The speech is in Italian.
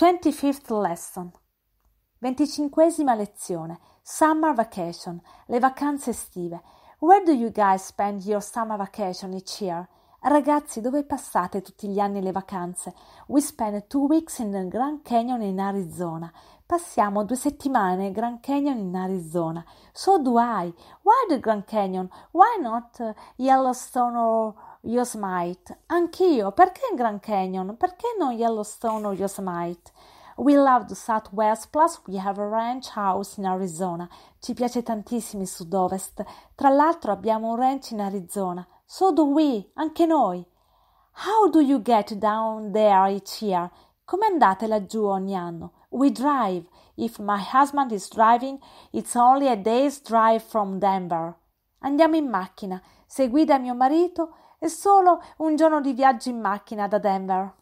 25th lesson. Venticinquesima lezione. Summer vacation. Le vacanze estive. Where do you guys spend your summer vacation each year? Ragazzi, dove passate tutti gli anni le vacanze? We spend two weeks in the Grand Canyon in Arizona. Passiamo due settimane nel Grand Canyon in Arizona. So do I. Why the Grand Canyon? Why not uh, Yellowstone or Yosemite. Anch'io, perché in Grand Canyon? Perché non Yellowstone o Yosemite? We love the Southwest, plus we have a ranch house in Arizona. Ci piace tantissimo il Sud-Ovest. Tra l'altro abbiamo un ranch in Arizona. So do we, anche noi. How do you get down there each year? Come andate laggiù ogni anno? We drive. If my husband is driving, it's only a day's drive from Denver. Andiamo in macchina, se guida mio marito, è solo un giorno di viaggio in macchina da Denver.